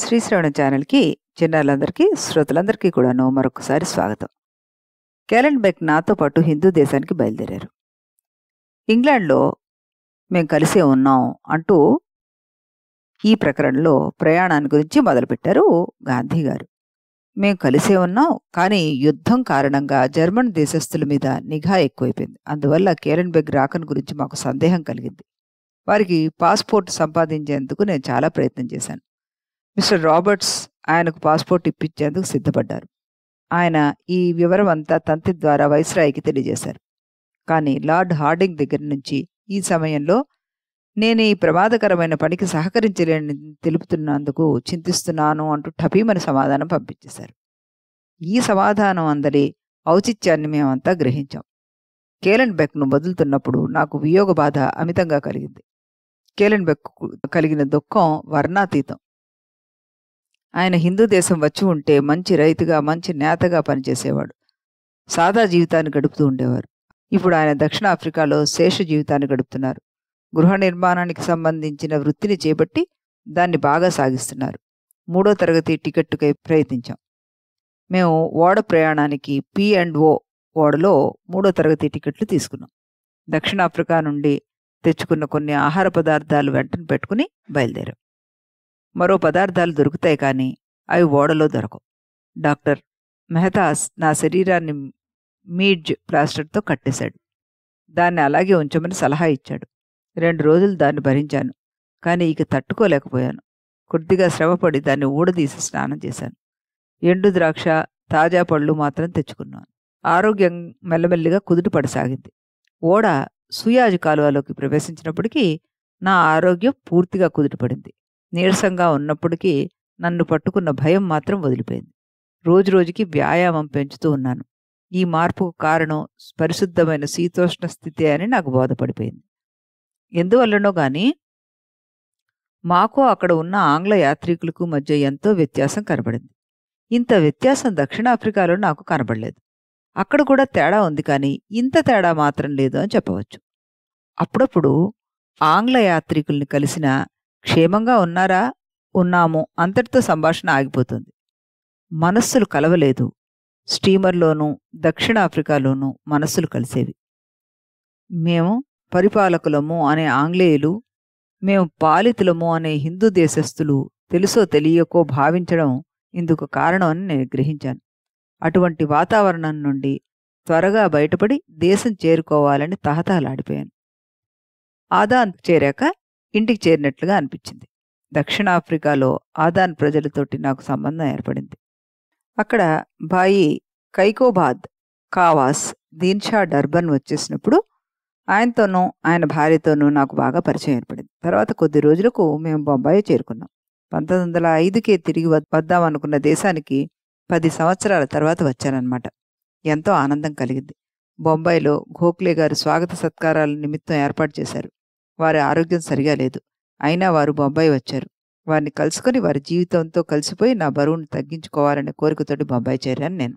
శ్రీశ్రవణ ఛానల్కి చిన్నారులందరికీ శ్రోతలందరికీ కూడాను మరొకసారి స్వాగతం క్యాలెండ్ బెక్ నాతో పాటు హిందూ దేశానికి బయలుదేరారు ఇంగ్లాండ్లో మేము కలిసే ఉన్నాం అంటూ ఈ ప్రకరణలో ప్రయాణాన్ని గురించి మొదలుపెట్టారు గాంధీ గారు మేము కలిసే ఉన్నాం కానీ యుద్ధం కారణంగా జర్మన్ దేశస్థుల మీద నిఘా ఎక్కువైపోయింది అందువల్ల కేరన్ బెగ్ రాకను గురించి మాకు సందేహం కలిగింది వారికి పాస్పోర్ట్ సంపాదించేందుకు నేను చాలా ప్రయత్నం చేశాను మిస్టర్ రాబర్ట్స్ ఆయనకు పాస్పోర్ట్ ఇప్పించేందుకు సిద్ధపడ్డారు ఆయన ఈ వివరం అంతా తంతి ద్వారా వైస్రాయికి తెలియజేశారు కానీ లార్డ్ హార్డింగ్ దగ్గర నుంచి ఈ సమయంలో నేను ఈ ప్రమాదకరమైన పనికి సహకరించలేని తెలుపుతున్నందుకు చింతిస్తున్నాను అంటూ ఠపీమని సమాధానం పంపించేశారు ఈ సమాధానం అందరి ఔచిత్యాన్ని మేమంతా గ్రహించాం కేలన్ బెక్ను వదులుతున్నప్పుడు నాకు వియోగ బాధ అమితంగా కలిగింది కేలన్ బెక్ కలిగిన దుఃఖం వర్ణాతీతం ఆయన హిందూ దేశం వచ్చి ఉంటే మంచి రైతుగా మంచి నేతగా పనిచేసేవాడు సాదా జీవితాన్ని గడుపుతూ ఉండేవారు ఇప్పుడు ఆయన దక్షిణాఫ్రికాలో శేష జీవితాన్ని గడుపుతున్నారు గృహ నిర్మాణానికి సంబంధించిన వృత్తిని చేపట్టి దాన్ని బాగా సాగిస్తున్నారు మూడో తరగతి టికెట్టుకై ప్రయత్నించాం మేము ఓడ ప్రయాణానికి పి అండ్ ఓ ఓడలో మూడో తరగతి టికెట్లు తీసుకున్నాం దక్షిణాఫ్రికా నుండి తెచ్చుకున్న కొన్ని ఆహార పదార్థాలు వెంటనే పెట్టుకుని బయలుదేరాం మరో పదార్థాలు దొరుకుతాయి కానీ అవి ఓడలో దొరకవు డాక్టర్ మెహతాస్ నా శరీరాన్ని మీడ్జ్ ప్లాస్టర్తో కట్టేశాడు దాన్ని అలాగే ఉంచమని సలహా ఇచ్చాడు రెండు రోజులు దాన్ని భరించాను కానీ ఇక తట్టుకోలేకపోయాను కొద్దిగా శ్రమపడి దాన్ని ఊడదీసి స్నానం చేశాను ఎండు ద్రాక్ష తాజా పళ్ళు మాత్రం తెచ్చుకున్నాను ఆరోగ్యం మెల్లమెల్లిగా కుదుట పడసాగింది ఓడ సుయాజ్ కాలువలోకి ప్రవేశించినప్పటికీ నా ఆరోగ్యం పూర్తిగా కుదుటపడింది నీరసంగా ఉన్నప్పటికీ నన్ను పట్టుకున్న భయం మాత్రం వదిలిపోయింది రోజు రోజుకి వ్యాయామం పెంచుతూ ఉన్నాను ఈ మార్పుకు కారణం పరిశుద్ధమైన శీతోష్ణ స్థితి అని నాకు బోధపడిపోయింది ఎందువల్లనో గాని మాకు అక్కడ ఉన్న ఆంగ్ల యాత్రికులకు మధ్య ఎంతో వ్యత్యాసం కనబడింది ఇంత వ్యత్యాసం దక్షిణాఫ్రికాలో నాకు కనబడలేదు అక్కడ కూడా తేడా ఉంది కానీ ఇంత తేడా మాత్రం లేదు అని చెప్పవచ్చు అప్పుడప్పుడు ఆంగ్ల యాత్రికుల్ని కలిసిన క్షేమంగా ఉన్నారా ఉన్నాము అంతటితో సంభాషణ ఆగిపోతుంది మనస్సులు కలవలేదు స్టీమర్లోనూ దక్షిణాఫ్రికాలోనూ మనస్సులు కలిసేవి మేము పరిపాలకులము అనే ఆంగ్లేయులు మేము పాలితులము అనే హిందూ దేశస్థులు తెలుసో తెలియకో భావించడం ఇందుకు కారణం అని నేను గ్రహించాను అటువంటి వాతావరణం నుండి త్వరగా బయటపడి దేశం చేరుకోవాలని తహతహలాడిపోయాను ఆదాన్ చేరాక ఇంటికి చేరినట్లుగా అనిపించింది దక్షిణాఫ్రికాలో ఆదాన్ ప్రజలతోటి నాకు సంబంధం ఏర్పడింది అక్కడ బాయి కైకోబాద్ కావాస్ దీన్షా డర్బన్ వచ్చేసినప్పుడు ఆయనతోనూ ఆయన భార్యతోనూ నాకు బాగా పరిచయం ఏర్పడింది తర్వాత కొద్ది రోజులకు మేము బొంబాయి చేరుకున్నాం పంతొమ్మిది వందల ఐదుకే తిరిగి వద్దాం అనుకున్న దేశానికి పది సంవత్సరాల తర్వాత వచ్చానన్నమాట ఎంతో ఆనందం కలిగింది బొంబాయిలో గోఖలే గారు స్వాగత సత్కారాల నిమిత్తం ఏర్పాటు చేశారు వారి ఆరోగ్యం సరిగా లేదు అయినా వారు బొంబాయి వచ్చారు వారిని కలుసుకొని వారి జీవితంతో కలిసిపోయి నా బరువును తగ్గించుకోవాలనే కోరికతోటి బొంబాయి చేరాను నేను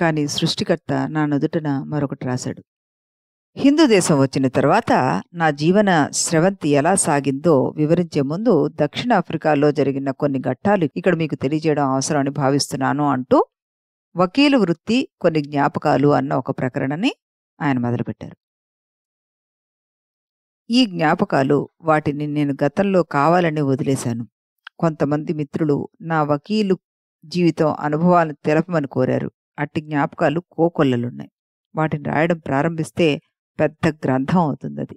కానీ సృష్టికర్త నా నుదుటన మరొకటి రాశాడు హిందూ దేశం వచ్చిన తర్వాత నా జీవన స్రవంతి ఎలా సాగిందో వివరించే ముందు దక్షిణాఫ్రికాలో జరిగిన కొన్ని ఘట్టాలు ఇక్కడ మీకు తెలియజేయడం అవసరమని భావిస్తున్నాను అంటూ వకీలు వృత్తి కొన్ని జ్ఞాపకాలు అన్న ఒక ప్రకరణని ఆయన మొదలుపెట్టారు ఈ జ్ఞాపకాలు వాటిని నేను గతంలో కావాలని వదిలేశాను కొంతమంది మిత్రులు నా వకీలు జీవితం అనుభవాలను తెలపమని కోరారు అట్టి జ్ఞాపకాలు కోకొల్లలున్నాయి వాటిని రాయడం ప్రారంభిస్తే పెద్ద గ్రంథం అవుతుంది అది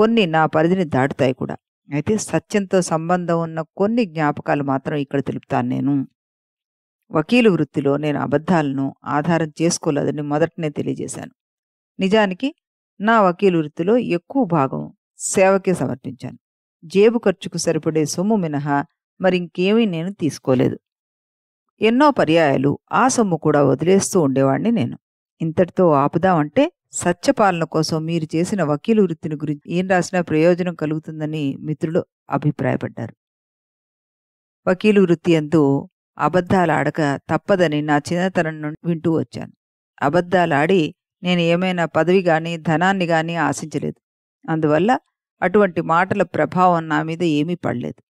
కొన్ని నా పరిధిని దాటుతాయి కూడా అయితే సత్యంతో సంబంధం ఉన్న కొన్ని జ్ఞాపకాలు మాత్రం ఇక్కడ తెలుపుతాను నేను వకీలు వృత్తిలో నేను అబద్ధాలను ఆధారం చేసుకోలేదని మొదటనే తెలియజేశాను నిజానికి నా వకీలు వృత్తిలో ఎక్కువ భాగం సేవకే సమర్పించాను జేబు ఖర్చుకు సరిపడే సొమ్ము మినహా మరింకేమీ నేను తీసుకోలేదు ఎన్నో పర్యాయాలు ఆ సొమ్ము కూడా వదిలేస్తూ ఉండేవాణ్ణి నేను ఇంతటితో ఆపుదామంటే సత్యపాలన కోసం మీరు చేసిన వకీలు వృత్తిని గురించి ఏం రాసినా ప్రయోజనం కలుగుతుందని మిత్రులు అభిప్రాయపడ్డారు వకీలు వృత్తి అందు అబద్ధాలాడక తప్పదని నా చిన్నతనం నుండి వింటూ వచ్చాను అబద్ధాలాడి నేను ఏమైనా పదవి కానీ ధనాన్ని కానీ ఆశించలేదు అందువల్ల అటువంటి మాటల ప్రభావం నా మీద ఏమీ పడలేదు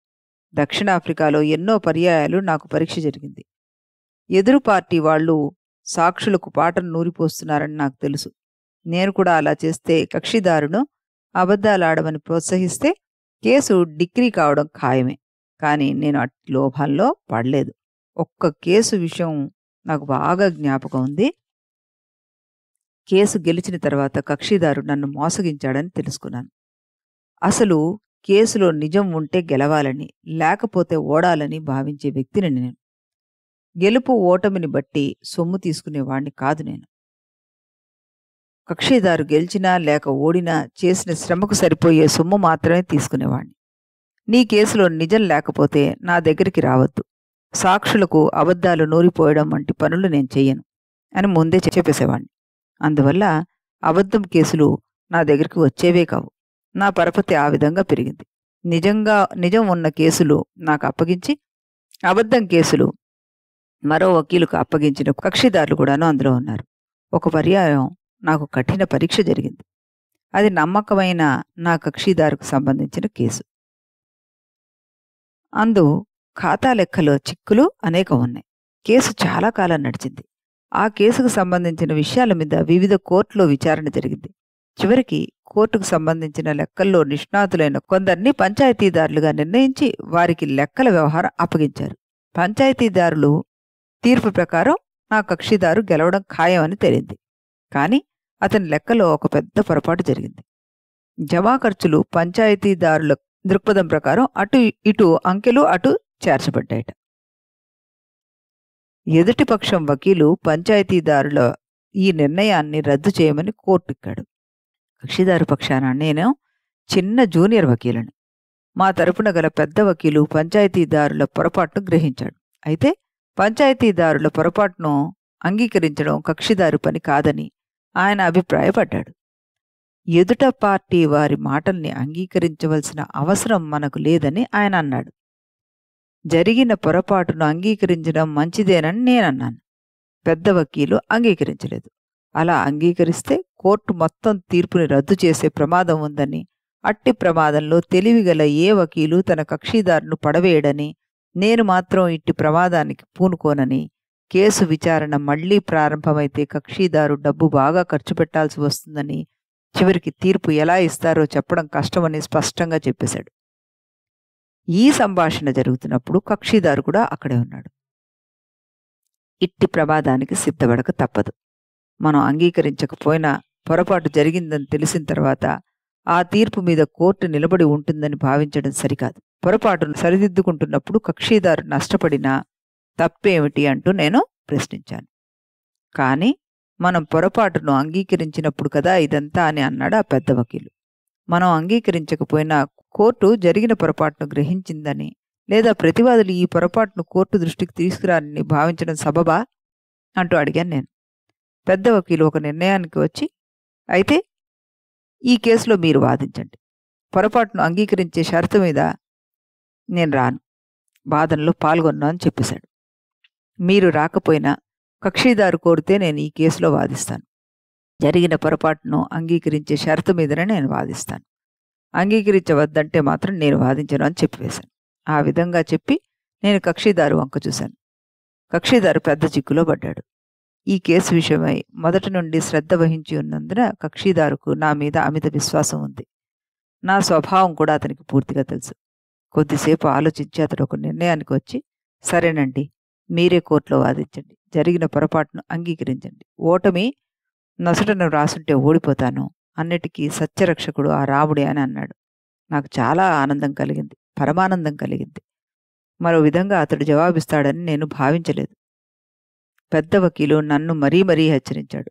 దక్షిణాఫ్రికాలో ఎన్నో పర్యాయాలు నాకు పరీక్ష జరిగింది ఎదురు పార్టీ వాళ్ళు సాక్షులకు పాటను నూరిపోస్తున్నారని నాకు తెలుసు నేను కూడా అలా చేస్తే కక్షిదారును అబద్ధాలాడమని ప్రోత్సహిస్తే కేసు డిగ్రీ కావడం ఖాయమే కానీ నేను అట్టి లోభాల్లో పడలేదు ఒక్క కేసు విషయం నాకు బాగా జ్ఞాపకం ఉంది కేసు గెలిచిన తర్వాత కక్షిదారు నన్ను మోసగించాడని తెలుసుకున్నాను అసలు కేసులో నిజం ఉంటే గెలవాలని లేకపోతే ఓడాలని భావించే వ్యక్తిని నేను గెలుపు ఓటమిని బట్టి సొమ్ము తీసుకునేవాణ్ణి కాదు నేను కక్షిదారు గెలిచినా లేక ఓడినా చేసిన శ్రమకు సరిపోయే సొమ్ము మాత్రమే తీసుకునేవాణ్ణి నీ కేసులో నిజం లేకపోతే నా దగ్గరికి రావద్దు సాక్షులకు అబద్ధాలు నూరిపోయడం వంటి పనులు నేను చెయ్యను అని ముందే చెప్పేసేవాణ్ణి అందువల్ల అబద్ధం కేసులు నా దగ్గరికి వచ్చేవే కావు నా పరపతి ఆ విధంగా పెరిగింది నిజంగా నిజం ఉన్న కేసులు నాకు అప్పగించి అబద్ధం కేసులు మరో వకీలుకు అప్పగించిన కక్షిదారులు కూడాను అందులో ఉన్నారు ఒక పర్యాయం నాకు కఠిన పరీక్ష జరిగింది అది నమ్మకమైన నా కక్షిదారుకు సంబంధించిన కేసు అందు ఖాతా లెక్కలో చిక్కులు అనేకం ఉన్నాయి కేసు చాలా కాలం నడిచింది ఆ కేసుకు సంబంధించిన విషయాల మీద వివిధ కోర్టులో విచారణ జరిగింది చివరికి కోర్టుకు సంబంధించిన లెక్కల్లో నిష్ణాతులైన కొందరిని పంచాయతీదారులుగా నిర్ణయించి వారికి లెక్కల వ్యవహారం అప్పగించారు పంచాయతీదారులు తీర్పు ప్రకారం నా కక్షిదారు గెలవడం ఖాయమని తేలింది కానీ అతని లెక్కలో ఒక పెద్ద పొరపాటు జరిగింది జమా ఖర్చులు పంచాయతీదారుల దృక్పథం ప్రకారం అటు ఇటు అంకెలు అటు చేర్చబడ్డాయట ఎదుటిపక్షం వకీలు పంచాయతీదారుల ఈ నిర్ణయాన్ని రద్దు చేయమని కోర్టుక్కాడు కక్షిదారు పక్షాన నేను చిన్న జూనియర్ వకీలని మా తరపున గల పెద్ద వకీలు పంచాయతీదారుల పొరపాటును గ్రహించాడు అయితే పంచాయతీదారుల పొరపాటును అంగీకరించడం కక్షిదారు పని కాదని ఆయన అభిప్రాయపడ్డాడు ఎదుట పార్టీ వారి మాటల్ని అంగీకరించవలసిన అవసరం మనకు లేదని ఆయన అన్నాడు జరిగిన పొరపాటును అంగీకరించడం మంచిదేనని నేనన్నాను పెద్ద వకీలు అంగీకరించలేదు అలా అంగీకరిస్తే కోర్టు మొత్తం తీర్పుని రద్దు చేసే ప్రమాదం ఉందని అట్టి ప్రమాదంలో తెలివిగల ఏ వకీలు తన కక్షిదారును పడవేయడని నేను మాత్రం ఇట్టి ప్రమాదానికి పూనుకోనని కేసు విచారణ మళ్లీ ప్రారంభమైతే కక్షిదారు డబ్బు బాగా ఖర్చు పెట్టాల్సి వస్తుందని చివరికి తీర్పు ఎలా ఇస్తారో చెప్పడం కష్టమని స్పష్టంగా చెప్పేశాడు ఈ సంభాషణ జరుగుతున్నప్పుడు కక్షిదారు కూడా అక్కడే ఉన్నాడు ఇట్టి ప్రమాదానికి సిద్ధపడక తప్పదు మనం అంగీకరించకపోయినా పొరపాటు జరిగిందని తెలిసిన తర్వాత ఆ తీర్పు మీద కోర్టు నిలబడి ఉంటుందని భావించడం సరికాదు పొరపాటును సరిదిద్దుకుంటున్నప్పుడు కక్షిదారు నష్టపడినా తప్పేమిటి అంటూ నేను ప్రశ్నించాను కానీ మనం పొరపాటును అంగీకరించినప్పుడు కదా ఇదంతా అని అన్నాడు ఆ పెద్ద వకీలు మనం అంగీకరించకపోయినా కోర్టు జరిగిన పొరపాటును గ్రహించిందని లేదా ప్రతివాదులు ఈ పొరపాటును కోర్టు దృష్టికి తీసుకురాని భావించడం సబబా అంటూ అడిగాను నేను పెద్ద వకీలు ఒక నిర్ణయానికి వచ్చి అయితే ఈ కేసులో మీరు వాదించండి పొరపాటును అంగీకరించే షరతు మీద నేను రాను వాదనలో పాల్గొన్నా అని చెప్పేశాడు మీరు రాకపోయినా కక్షిదారు కోరితే నేను ఈ కేసులో వాదిస్తాను జరిగిన పొరపాటును అంగీకరించే షరతు మీదనే నేను వాదిస్తాను అంగీకరించవద్దంటే మాత్రం నేను వాదించను అని చెప్పివేశాను ఆ విధంగా చెప్పి నేను కక్షిదారు వంక చూశాను కక్షిదారు పెద్ద చిక్కులో పడ్డాడు ఈ కేసు విషయమై మొదటి నుండి శ్రద్ధ వహించి ఉన్నందున కక్షిదారుకు నా మీద అమిత విశ్వాసం ఉంది నా స్వభావం కూడా అతనికి పూర్తిగా తెలుసు కొద్దిసేపు ఆలోచించి అతడు ఒక నిర్ణయానికి వచ్చి సరేనండి మీరే కోర్టులో వాదించండి జరిగిన పొరపాటును అంగీకరించండి ఓటమి నసుటను రాసుంటే ఓడిపోతాను అన్నిటికీ సత్యరక్షకుడు ఆ రాముడే అని అన్నాడు నాకు చాలా ఆనందం కలిగింది పరమానందం కలిగింది మరో విధంగా అతడు జవాబిస్తాడని నేను భావించలేదు పెద్ద వకీలు నన్ను మరీ మరీ హెచ్చరించాడు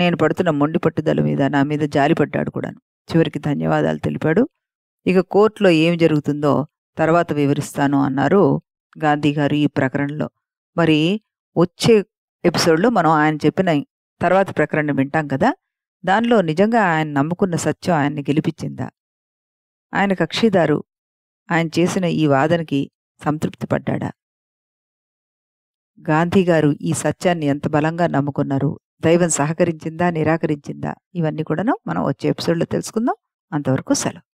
నేను పడుతున్న మొండి పట్టుదల మీద నా మీద జాలిపడ్డాడు కూడాను చివరికి ధన్యవాదాలు తెలిపాడు ఇక కోర్టులో ఏం జరుగుతుందో తర్వాత వివరిస్తాను అన్నారు గాంధీ గారు ఈ ప్రకరణలో మరి వచ్చే ఎపిసోడ్లో మనం ఆయన చెప్పిన తర్వాత ప్రకరణ వింటాం కదా దానిలో నిజంగా ఆయన నమ్ముకున్న సత్యం ఆయన్ని గెలిపించిందా ఆయన కక్షిదారు ఆయన చేసిన ఈ వాదనకి సంతృప్తి పడ్డా గాంధీగారు ఈ సత్యాన్ని ఎంత బలంగా నమ్ముకున్నారు దైవం సహకరించిందా నిరాకరించిందా ఇవన్నీ కూడాను మనం వచ్చే ఎపిసోడ్లో తెలుసుకుందాం అంతవరకు సెలవు